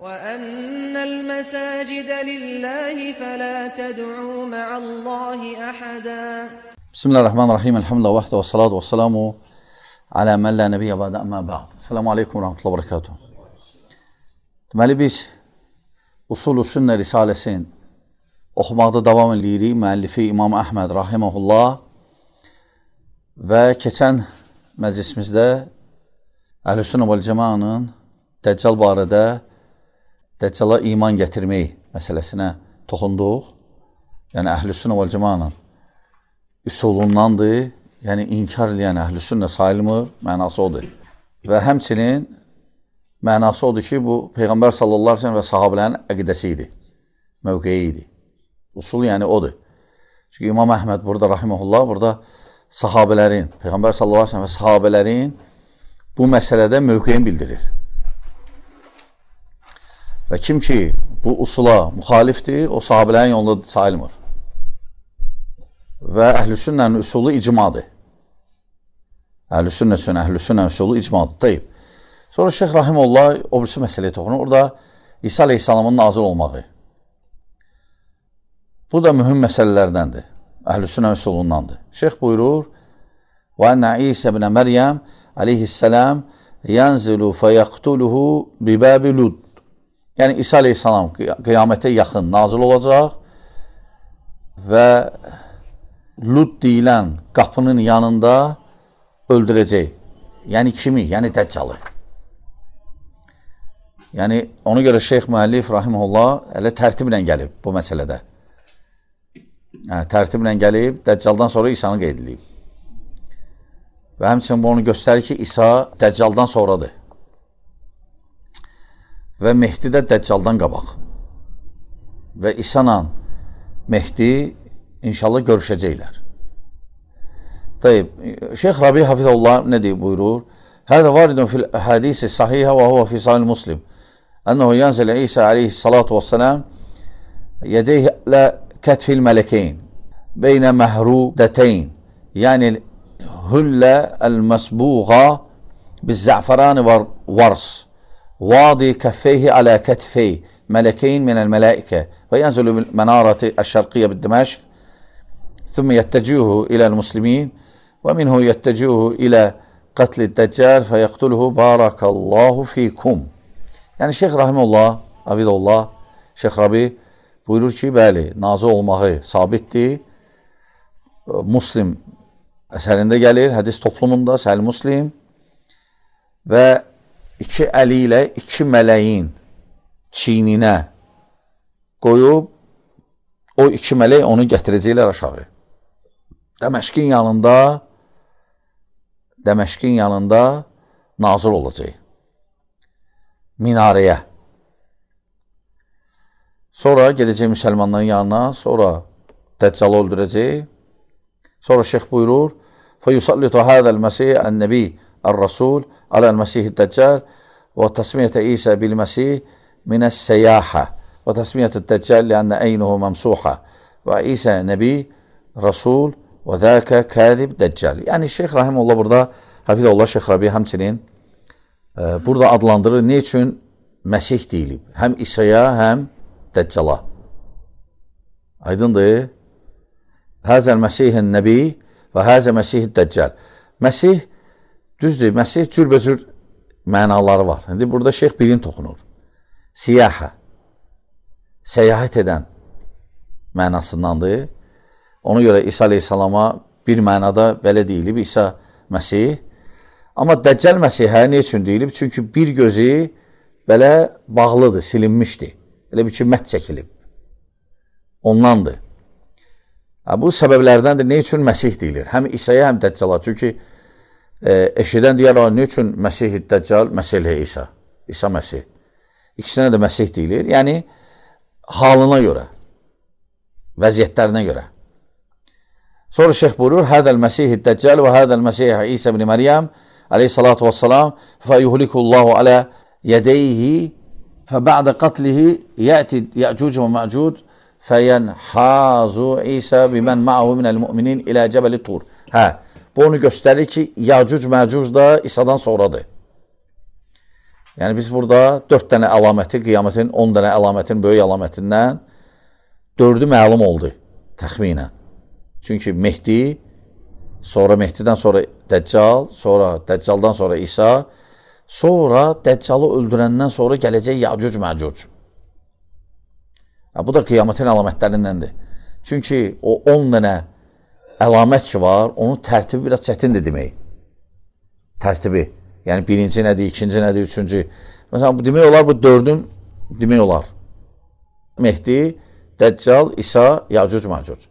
وَأَنَّ الْمَسَاجِدَ لِلَّهِ فَلَا تَدْعُوا مَعَ اللَّهِ أَحَدًا بسم الله الرحمن الرحيم الحمد لله وحده والصلاة والسلام على من لا نبي بعد أما بعد السلام عليكم ورحمة الله وبركاته Deməli biz Usulü Sünnə Risaləsini oxumaqda davam edirik. Müəllifi İmam Əhməd rahimehullah və keçən məclisimizdə Əhlüsünnə və Cəmaənin Dəccal barədə Dəccala iman gətirmək məsələsinə toxunduq. Yəni, əhlüsünə və cəmanın üsulundandır. Yəni, inkar eləyən əhlüsünlə sayılmır, mənası odur. Və həmçinin mənası odur ki, bu Peyğəmbər sallallahu aleyhi və sahabələrin əqidəsi idi, mövqeyi idi. Usul yəni odur. Çünki İmam Əhməd burada, rahiməhullah, burada sahabələrin, Peyğəmbər sallallahu aleyhi və sahabələrin bu məsələdə mövqeyini bildirir. Və kim ki bu usula müxalifdir, o sahabələrin yolunda sayılmır. Və əhlüsünnənin üsulu icmadır. Əhlüsünnə üçün əhlüsünnə üsulu icmadır. Deyib. Sonra Şeyx Rahimullah o birisi məsələyə toxunur. Orada İsa Aleyhisselamın nazil olmağı. Bu da mühüm məsələlərdəndir. Əhlüsünnə üsulundandır. Şeyx buyurur, وأن عيسى بن مريم عليه السلام ينزل فيقتله بباب لد Yəni İsa əleyhissalam qiyamətə yaxın nazil olacaq və Lud deyilən qapının yanında öldürəcək. Yəni kimi? Yəni Dəccalı. Yəni ona görə Şeyx Müəllif rahimehullah elə tərtiblə gəlib bu məsələdə. Yəni tərtiblə gəlib Dəccaldan sonra İsanı qeyd edilib. Və həmçinin bu onu göstərir ki, İsa Dəccaldan sonradır və Mehdi də Dəccaldan qabaq. Və İsa'la Mehdi inşallah görüşəcəklər. Tayyib, Şeyx Rabi Hafizullah nə deyib buyurur? Hədə varidun fil hədisi sahihə və huvə fi sahil muslim. Ənəhu yənzələ İsa aleyhissalatu vəssələm yədəylə kətfil mələkeyn beynə məhrudətəyn yəni hüllə əl-məsbuğa biz zəfərani var, vars. واضي كفيه على كتفي ملكين من الملائكة وينزل بالمنارة الشرقية بالدمشق ثم يتجهه إلى المسلمين ومنه يتجهه إلى قتل الدجال فيقتله بارك الله fikum. Yəni Şeyx Rahimullah, Abidullah, Şeyx Rabi buyurur ki, bəli, nazı olmağı sabitdir. Muslim əsərində gəlir, hədis toplumunda, Səhl Muslim və iki əli ilə iki mələyin çiyninə qoyub, o iki mələk onu gətirəcəklər aşağı. Dəməşqin yanında, Dəməşqin yanında nazil olacaq. Minarəyə. Sonra gedəcək müsəlmanların yanına, sonra Dəccalı öldürəcək. Sonra şeyx buyurur, فَيُسَلِّتُ هَذَا الْمَسِيَ النَّبِي الرَّسُولُ على المسيح الدجال وتسمية عيسى بالمسيح من السياحة وتسمية الدجال لأن عينه ممسوحة وعيسى نبي Rasul və zəkə kəzib dəccəl. Yəni Şeyx Rəhimullah burada Hafizullah Şeyx Rabi həmçinin e, burada adlandırır. Nə üçün Məsih deyilib? Həm İsa'ya, həm Dəccala. Aydındır? Həzəl Məsihin Nəbi və həzə Məsih Dəccəl. Məsih Düzdür, Məsih cürbəcür mənaları var. İndi burada Şeyx Bilin toxunur. Siyahə, səyahət edən mənasındandır. Ona görə İsa aleyhissalama bir mənada belə deyilib İsa Məsih. Amma Dəccəl Məsihə nə üçün deyilib? Çünki bir gözü belə bağlıdır, silinmişdir. Elə bir ki, mət çəkilib. Ondandır. Bu səbəblərdəndir. Nə üçün Məsih deyilir? Həm İsa'ya, həm Dəccala. Çünki eşidən deyərlər, nə üçün Məsih-i Dəccal, Məsih-i İsa, İsa Məsih. dəccal məsih i isa isa məsih ikisinə də Məsih deyilir. Yəni, halına görə, vəziyyətlərinə görə. Sonra şeyx buyurur, Hədəl məsih Dəccal və Hədəl məsih İsa ibn-i Məryəm, aleyhissalatu vesselam, fəyuhlikullahu alə yədeyhi فبعد قتله يأتي يأجوج ومأجوج فينحاز عيسى بمن معه من المؤمنين إلى جبل الطور ها Bu onu göstərir ki, Yacuc Məcuc da İsa'dan sonradır. Yəni biz burada 4 dənə əlaməti, qiyamətin 10 dənə əlamətin böyük əlamətindən 4-ü məlum oldu təxminən. Çünki Mehdi, sonra Mehdidən sonra Dəccal, sonra Dəccaldan sonra İsa, sonra Dəccalı öldürəndən sonra gələcək Yacuc Məcuc. Bu da qiyamətin əlamətlərindəndir. Çünki o 10 dənə əlamət ki var, onun tərtibi biraz çətindir demək. Tərtibi. Yəni birinci nədir, ikinci nədir, üçüncü. Məsələn, bu demək olar bu dördün demək olar. Mehdi, Dəccal, İsa, Yacuc, Macuc.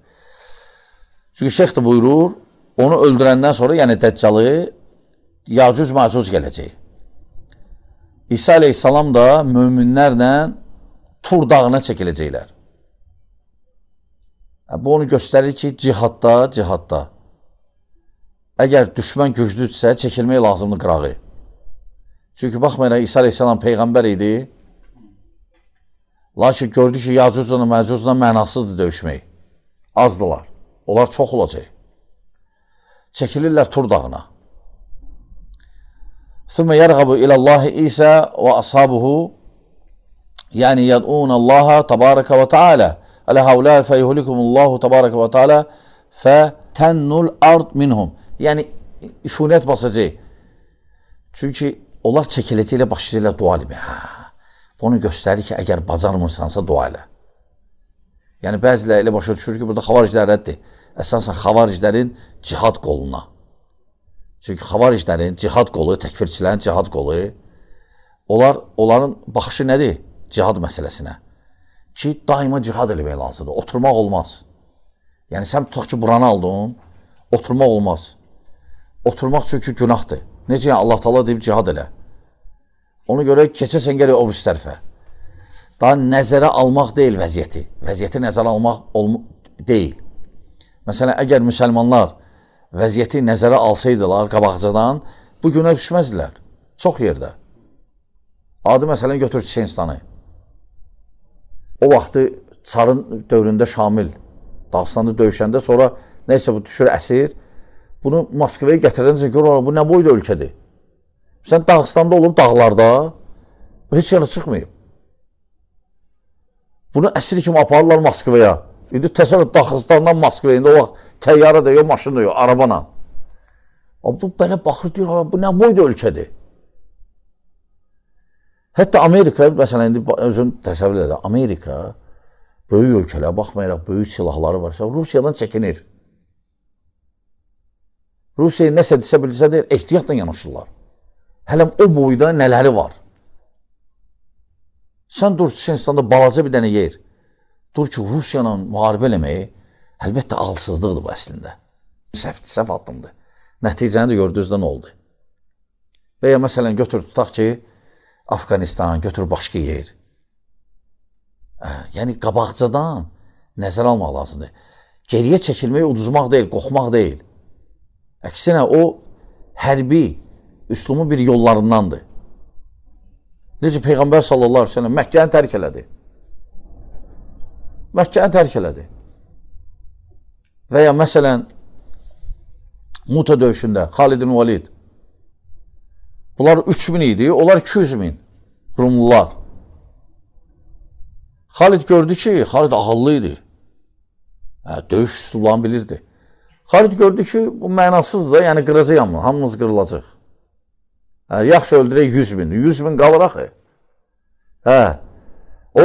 Çünki şeyx də buyurur, onu öldürəndən sonra, yəni Dəccalı, Yacuc, Macuc gələcək. İsa aleyhissalam da möminlərlə Tur dağına çəkiləcəklər. Hə, bu onu göstərir ki, cihadda, cihadda. Əgər düşmən güclüdürsə, çəkilmək lazımdır qırağı. Çünki baxmayaraq, İsa Aleyhisselam Peyğəmbər idi. Lakin gördü ki, Yacuzla, Məcuzla mənasızdır döyüşmək. Azdılar. Onlar çox olacaq. Çəkilirlər Tur dağına. Thumma yarğabu ilə Allahi İsa və ashabuhu yəni yad'un Allaha tabaraka və teala على هؤلاء فيهلكهم الله تبارك və təala fətennul ard minhum. Yəni ifunət basacaq. Çünki onlar çəkiləcəklə başlayırlar dua eləməyə. Bunu göstərir ki, əgər bacarmırsansa dua elə. Yəni bəzilə elə başa düşür ki, burada xavariclər rəddir. Əsasən xavariclərin cihad qoluna. Çünki xavariclərin cihad qolu, təkfirçilərin cihad qolu, onlar, onların baxışı nədir? Cihad məsələsinə ki, daima cihad eləmək lazımdır. Oturmaq olmaz. Yəni, sən tutaq ki, buranı aldın, oturmaq olmaz. Oturmaq çünki günahdır. Necə yəni, Allah tala deyib cihad elə. Ona görə keçəsən gəlir o birisi tərəfə. Daha nəzərə almaq deyil vəziyyəti. Vəziyyəti nəzərə almaq deyil. Məsələn, əgər müsəlmanlar vəziyyəti nəzərə alsaydılar qabaqcadan, bu günə düşməzdilər. Çox yerdə. Adı məsələn götür Çiçenistanı o vaxtı Çarın dövründə Şamil Dağıstanda döyüşəndə sonra nəysə bu düşür əsir. Bunu Moskvaya gətirəncə görürlər, bu nə boyda ölkədir? Sən Dağıstanda olub dağlarda, heç yana çıxmayıb. Bunu əsir kimi aparırlar Moskvaya. İndi təsəvvür Dağıstandan Moskvaya, indi o vaxt təyyarə də yox, maşın da yox, arabana. Bu mənə baxır, deyir, bu nə boyda ölkədir? Hətta Amerika, məsələn, indi özün təsəvvür elə, Amerika böyük ölkələrə baxmayaraq böyük silahları varsa, Rusiyadan çəkinir. Rusiya nəsə desə bilsə deyir, ehtiyatla yanaşırlar. Hələ o boyda nələri var. Sən dur Çeçenistanda balaca bir dənə yer. Dur ki, Rusiyanla müharibə eləməyi əlbəttə ağılsızlıqdır bu əslində. Səhv, səhv addımdır. Nəticəni də gördünüz də nə oldu? Və ya məsələn götür tutaq ki, Afqanistan, götür başqa yer. Ə, yəni qabaqcadan nəzərə almaq lazımdır. Geriyə çəkilmək uduzmaq deyil, qoxmaq deyil. Əksinə o hərbi üslubun bir yollarındandır. Necə Peyğəmbər sallallahu əleyhi və səlləm Məkkəni tərk elədi. Məkkəni tərk elədi. Və ya məsələn Muta döyüşündə Xalid ibn Valid Bunlar 3000 idi, onlar 200 min Rumlular. Xalid gördü ki, Xalid ağıllı idi. Hə, döyüş üsullarını bilirdi. Xalid gördü ki, bu mənasızdır da, yəni qıracaq mı? Hamımız qırılacaq. Hə, yaxşı öldürək 100 min. 100 min qalır axı. Hə, hə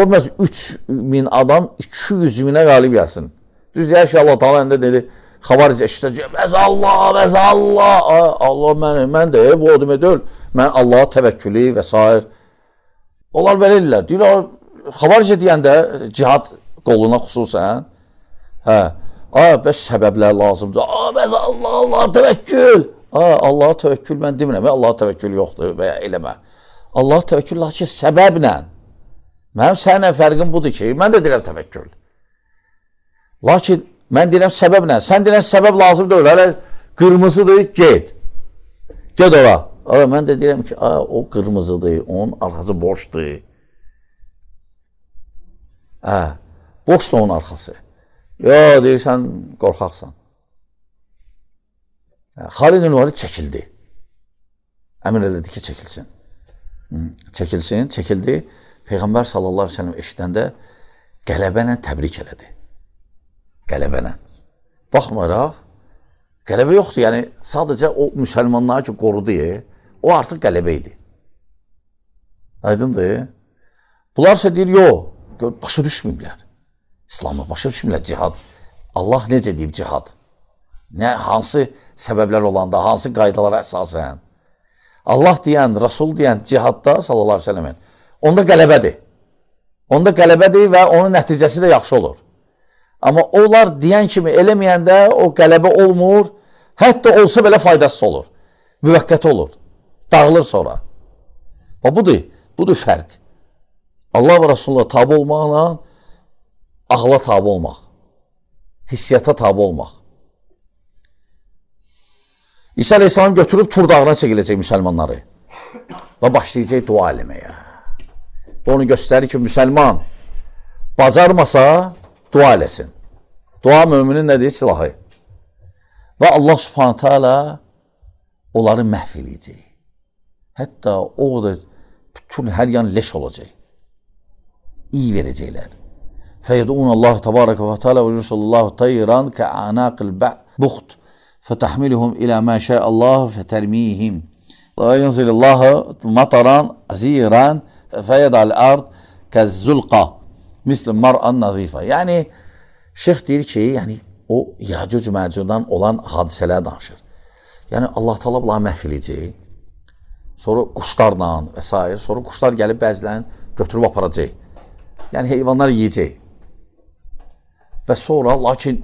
olmaz 3 min adam 200 minə qalib gəlsin. Düz, hər şey Allah taala əndə dedi, xavaric eşidəcək, məz Allah, məz Allah, Ay, Allah mən, mən də, bu o demək deyil, mən Allaha təvəkkülü və s. Onlar belə illər, deyirlər, xavaric deyəndə cihad qoluna xüsusən, hə, Ay, bəs səbəblər lazımdır. Ay, bəs Allah, Allah təvəkkül. Ay, Allaha təvəkkül mən demirəm. Allaha təvəkkül yoxdur və ya eləmə. Allah təvəkkül lakin səbəblə. Mənim səninlə fərqim budur ki, mən də deyirəm təvəkkül. Lakin Mən deyirəm səbəb nə? Sən deyirəm səbəb lazım deyil. Hələ qırmızıdır, get. Get ora. Ara mən də deyirəm ki, o qırmızıdır, onun arxası boşdur. Hə, boşdur onun arxası. Yo, deyirsən, qorxaqsan. Hə, Xalid Ünvari çəkildi. Əmir elədi ki, çəkilsin. Çəkilsin, çəkildi. Peyğəmbər sallallahu əleyhi və səlləm eşidəndə qələbə ilə təbrik elədi qələbənə. Baxmayaraq, qələbə yoxdur. Yəni, sadəcə o müsəlmanları ki, qorudu, o artıq qələbə idi. Aydındır. Bunlar isə deyir, yox, başa düşməyiblər. İslamı başa düşmürlər cihad. Allah necə deyib cihad? Nə, hansı səbəblər olanda, hansı qaydalara əsasən? Allah deyən, Rasul deyən cihadda, sallallahu aleyhi ve sellemin, onda qələbədir. Onda qələbədir və onun nəticəsi də yaxşı olur. Amma onlar deyən kimi eləməyəndə o qələbə olmur. Hətta olsa belə faydasız olur. Müvəqqəti olur. Dağılır sonra. Və budur, budur fərq. Allah və Rasulullah tabi olmaqla ağla tabi olmaq. Hissiyyata tabi olmaq. İsa Aleyhisselam götürüb Tur dağına çəkiləcək müsəlmanları və başlayacaq dua eləməyə. Bu onu göstərir ki, müsəlman bacarmasa dua eləsin. Dua möminin nədir? Silahı. Və Allah subhanə təala onları məhv eləyəcək. Hətta o da bütün hər yan leş olacaq. İyi verəcəklər. Fəyədun Allah təbarəkə və təala və yusallallahu tayran kə anaqil buxt fətəhmiluhum ilə mə şəyə Allah fətərmihim. Və yənzil Allah mataran aziran fəyəd al-ard kəzzulqa misl mar'an nazifə. Yəni, Şeyx deyir ki, yəni o Yacuc Məcudan olan hadisələr danışır. Yəni Allah Taala bunları məhv eləyəcək. Sonra quşlarla və s. sonra quşlar gəlib bəzilərini götürüb aparacaq. Yəni heyvanlar yeyəcək. Və sonra lakin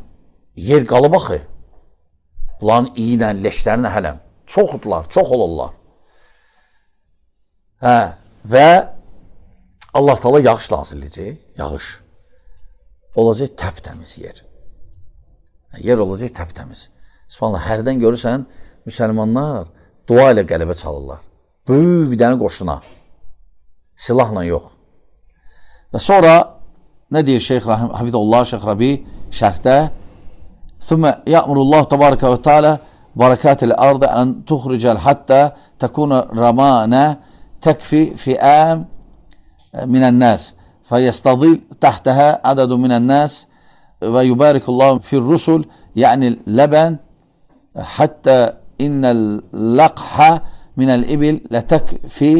yer qalıb axı. Bunların iyi ilə, leşlərinə hələm. Çoxdurlar, çox olurlar. Hə, və Allah Taala yağış lazım eləyəcək, yağış olacaq təptəmiz yer. Yer olacaq təptəmiz. Subhanallah, hərdən görürsən, müsəlmanlar dua ilə qələbə çalırlar. Böyük bir dənə qoşuna. Silahla yox. Və sonra nə deyir Şeyx Rahim, Hafidullah Şeyx Rabi şərhdə Thumma ya'murullah tabaraka və teala barakatil ardı ən tuxrical hatta takuna ramana təkfi fi'am minən nəs. فيستظل تحتها عدد من الناس ويبارك الله في الرسل يعني اللبن حتى إن اللقحة من الإبل لتكفي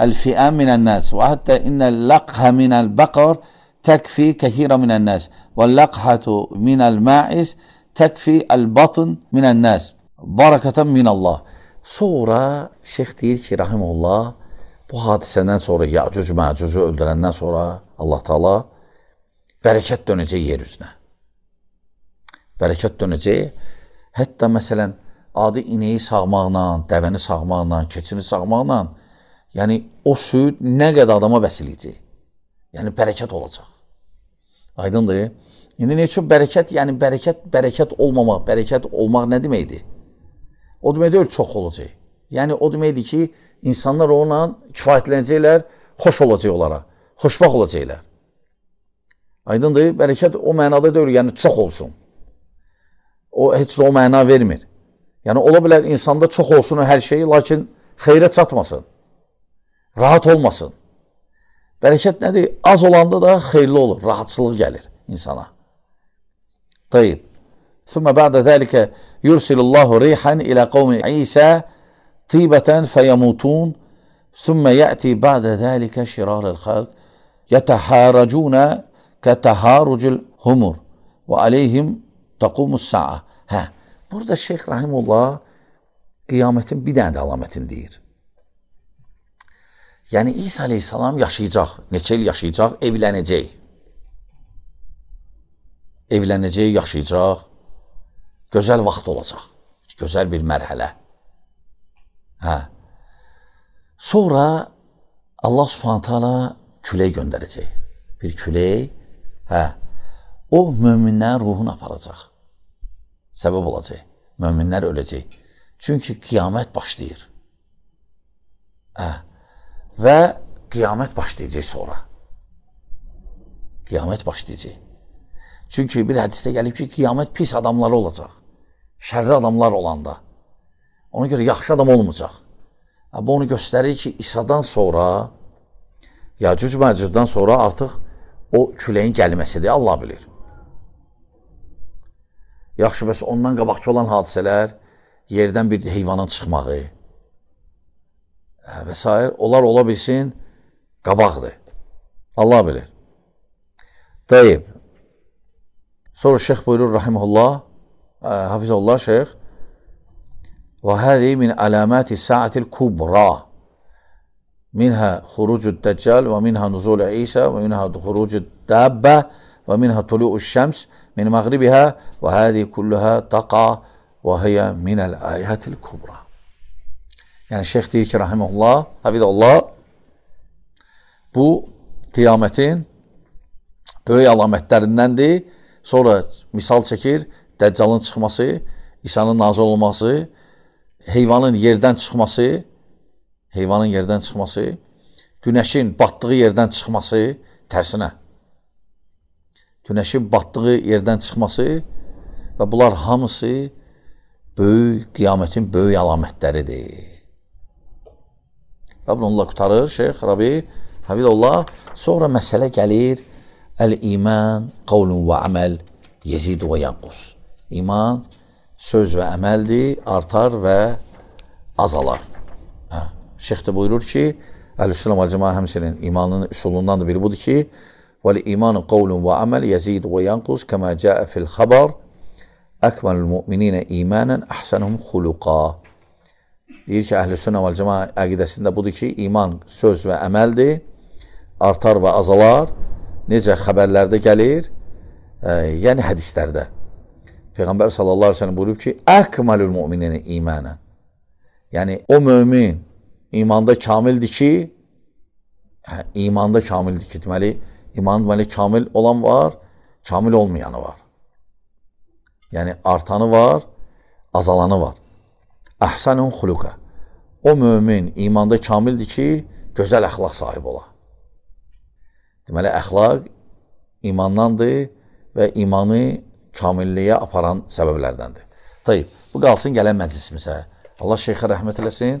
الفئام من الناس وحتى إن اللقحة من البقر تكفي كثيرا من الناس واللقحة من الماعز تكفي البطن من الناس بركة من Allah. Sonra şeyh değil ki rahimullah bu hadiseden sonra Ya'cuc Ma'cuc'u öldürenden sonra Allah Taala bərəkət dönəcək yer üzünə. Bərəkət dönəcək. Hətta məsələn adi inəyi sağmaqla, dəvəni sağmaqla, keçini sağmaqla, yəni o süd nə qədər adama bəsiləcək. Yəni bərəkət olacaq. Aydındır? İndi nə üçün bərəkət? Yəni bərəkət bərəkət olmamaq, bərəkət olmaq nə deməkdir? O demək deyil çox olacaq. Yəni o deməkdir ki, insanlar onunla kifayətlənəcəklər, xoş olacaq onlara xoşbaxt olacaqlar. Aydındır, bərəkət o mənada deyil, yəni çox olsun. O heç də o məna vermir. Yəni ola bilər insanda çox olsun hər şey, lakin xeyrə çatmasın. Rahat olmasın. Bərəkət nədir? Az olanda da xeyirli olur, rahatçılıq gəlir insana. Tayyib. Thumma ba'da zalika yursilullahu rihan ila qawmi İsa tibatan fayamutun thumma ya'ti ba'da zalika shirarul xalq يتحارجون كتهارج الهمر ve aleyhim taqumus sa'a. Hə, burada Şeyx Rahimullah qiyamətin bir dənə də alamətini deyir. Yəni İsa əleyhissalam yaşayacaq, neçə il yaşayacaq, evlənəcək. Evlənəcək, yaşayacaq. Gözəl vaxt olacaq. Gözəl bir mərhələ. Hə. Sonra Allah Subhanahu taala külək göndərəcək. Bir külək, hə, o möminlərin ruhunu aparacaq. Səbəb olacaq. Möminlər öləcək. Çünki qiyamət başlayır. Hə, və qiyamət başlayacaq sonra. Qiyamət başlayacaq. Çünki bir hədisdə gəlib ki, qiyamət pis adamları olacaq. Şərli adamlar olanda. Ona görə yaxşı adam olmayacaq. Hə, bu onu göstərir ki, İsa'dan sonra Yacüc Məcücdən sonra artıq o küləyin gəlməsidir, Allah bilir. Yaxşı, bəs ondan qabaqki olan hadisələr, yerdən bir heyvanın çıxmağı hə, və s. onlar ola bilsin qabaqdır. Allah bilir. Dayıb. Sonra şeyx buyurur, rahiməhullah, hə, hafizullah şeyx, وَهَذِي مِنْ عَلَامَاتِ السَّاعَةِ الْكُبْرَى منها خروج الدجال ومنها نزول عيسى ومنها خروج الدابة ومنها طلوع الشمس من مغربها وهذه كلها تقع وهي من الآيات الكبرى Yəni Şeyx deyir ki, rəhiməhullah, həbidəllah, bu qiyamətin böyük əlamətlərindəndir. Sonra misal çəkir, Dəccalın çıxması, İsa'nın nazil olması, heyvanın yerdən çıxması, heyvanın yerdən çıxması, günəşin batdığı yerdən çıxması tərsinə. Günəşin batdığı yerdən çıxması və bunlar hamısı böyük qiyamətin böyük əlamətləridir. Və bununla qutarır Şeyx Rabi Həbidullah. Sonra məsələ gəlir Əl-iman, qavlun və əməl, yezid və yanqus. İman söz və əməldir, artar və azalar. Şeyx də buyurur ki, Əl-Üsüləm Əl-Cəma həmsinin imanın üsulundan da biri budur ki, وَلِيْمَانُ قَوْلٌ وَعَمَلْ يَزِيدُ وَيَنْقُسْ كَمَا جَاءَ فِي الْخَبَرِ أَكْمَلُ الْمُؤْمِنِينَ إِيمَانًا أَحْسَنُهُمْ خُلُقًا Deyir ki, əhl-i sünnə vəl cəma əqidəsində budur ki, iman söz və əməldir, artar və azalar, necə xəbərlərdə gəlir, e, yəni hədislərdə. Peyğəmbər sallallahu aleyhi ve sellem buyurub ki, Əkməlül müminini imanə. Yəni, o mömin imanda kamildir ki, hə, imanda kamildir ki, deməli, iman deməli kamil olan var, kamil olmayanı var. Yəni, artanı var, azalanı var. Əhsənun xuluqa. O mömin imanda kamildir ki, gözəl əxlaq sahib ola. Deməli, əxlaq imandandır və imanı kamilliyə aparan səbəblərdəndir. Tayyib, bu qalsın gələn məclisimizə. Hə. Allah şeyxə rəhmət eləsin.